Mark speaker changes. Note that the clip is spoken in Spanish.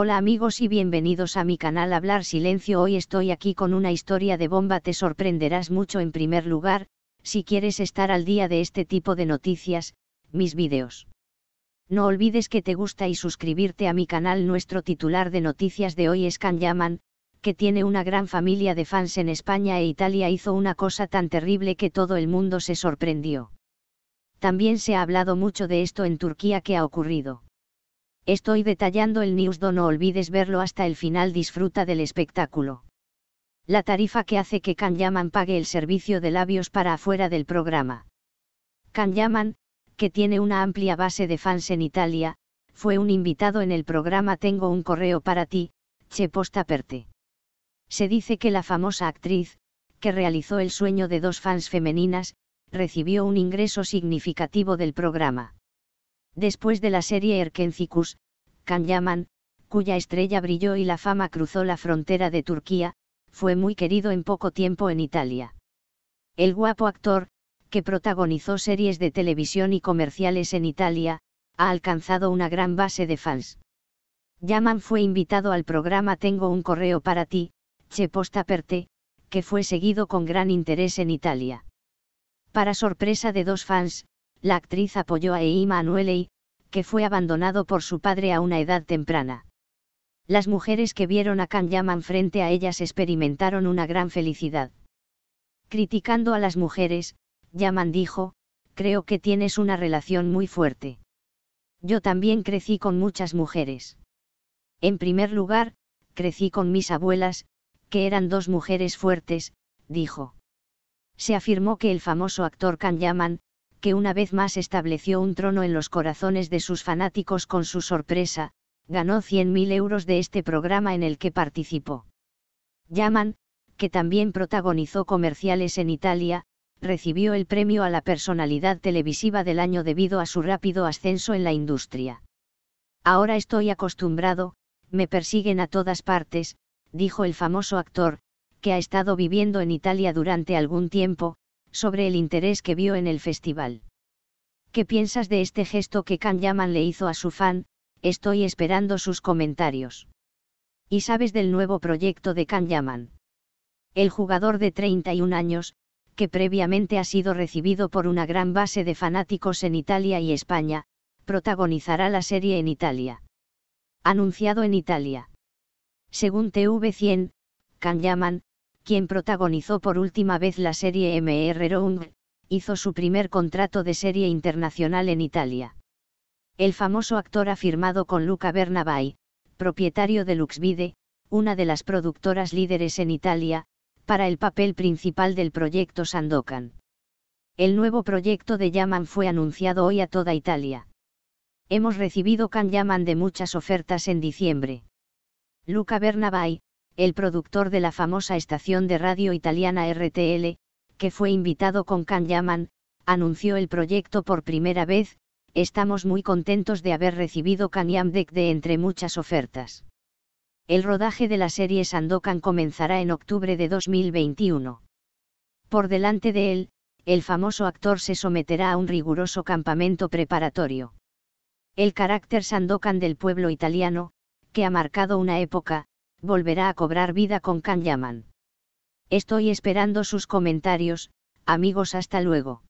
Speaker 1: Hola amigos y bienvenidos a mi canal Hablar Silencio. Hoy estoy aquí con una historia de bomba. Te sorprenderás mucho en primer lugar, si quieres estar al día de este tipo de noticias, mis vídeos. No olvides que te gusta y suscribirte a mi canal. Nuestro titular de noticias de hoy es Can Yaman, que tiene una gran familia de fans en España e Italia hizo una cosa tan terrible que todo el mundo se sorprendió. También se ha hablado mucho de esto en Turquía que ha ocurrido. Estoy detallando el newsdo, no olvides verlo hasta el final, disfruta del espectáculo. La tarifa que hace que Can Yaman pague el servicio de labios para afuera del programa. Can Yaman, que tiene una amplia base de fans en Italia, fue un invitado en el programa Tengo un correo para ti, Che Posta Perte. Se dice que la famosa actriz, que realizó el sueño de dos fans femeninas, recibió un ingreso significativo del programa. Después de la serie erquencicus Yaman, cuya estrella brilló y la fama cruzó la frontera de Turquía, fue muy querido en poco tiempo en Italia. El guapo actor, que protagonizó series de televisión y comerciales en Italia, ha alcanzado una gran base de fans. Yaman fue invitado al programa Tengo un correo para ti, Che Posta Perte, que fue seguido con gran interés en Italia. Para sorpresa de dos fans, la actriz apoyó a Eima Anueley, que fue abandonado por su padre a una edad temprana. Las mujeres que vieron a Can Yaman frente a ellas experimentaron una gran felicidad. Criticando a las mujeres, Yaman dijo, creo que tienes una relación muy fuerte. Yo también crecí con muchas mujeres. En primer lugar, crecí con mis abuelas, que eran dos mujeres fuertes, dijo. Se afirmó que el famoso actor Can Yaman, que una vez más estableció un trono en los corazones de sus fanáticos con su sorpresa, ganó 100.000 euros de este programa en el que participó. Yaman, que también protagonizó comerciales en Italia, recibió el premio a la personalidad televisiva del año debido a su rápido ascenso en la industria. Ahora estoy acostumbrado, me persiguen a todas partes, dijo el famoso actor, que ha estado viviendo en Italia durante algún tiempo, sobre el interés que vio en el festival. ¿Qué piensas de este gesto que Can Yaman le hizo a su fan? Estoy esperando sus comentarios. ¿Y sabes del nuevo proyecto de Can Yaman? El jugador de 31 años, que previamente ha sido recibido por una gran base de fanáticos en Italia y España, protagonizará la serie en Italia. Anunciado en Italia. Según TV100, Can Yaman, quien protagonizó por última vez la serie M.R. Round, hizo su primer contrato de serie internacional en Italia. El famoso actor ha firmado con Luca Bernabei, propietario de Luxvide, una de las productoras líderes en Italia, para el papel principal del proyecto Sandokan. El nuevo proyecto de Yaman fue anunciado hoy a toda Italia. Hemos recibido Can Yaman de muchas ofertas en diciembre. Luca Bernabei, el productor de la famosa estación de radio italiana RTL, que fue invitado con Can Yaman, anunció el proyecto por primera vez, estamos muy contentos de haber recibido Can de entre muchas ofertas. El rodaje de la serie Sandokan comenzará en octubre de 2021. Por delante de él, el famoso actor se someterá a un riguroso campamento preparatorio. El carácter Sandokan del pueblo italiano, que ha marcado una época, volverá a cobrar vida con Can Yaman. Estoy esperando sus comentarios, amigos hasta luego.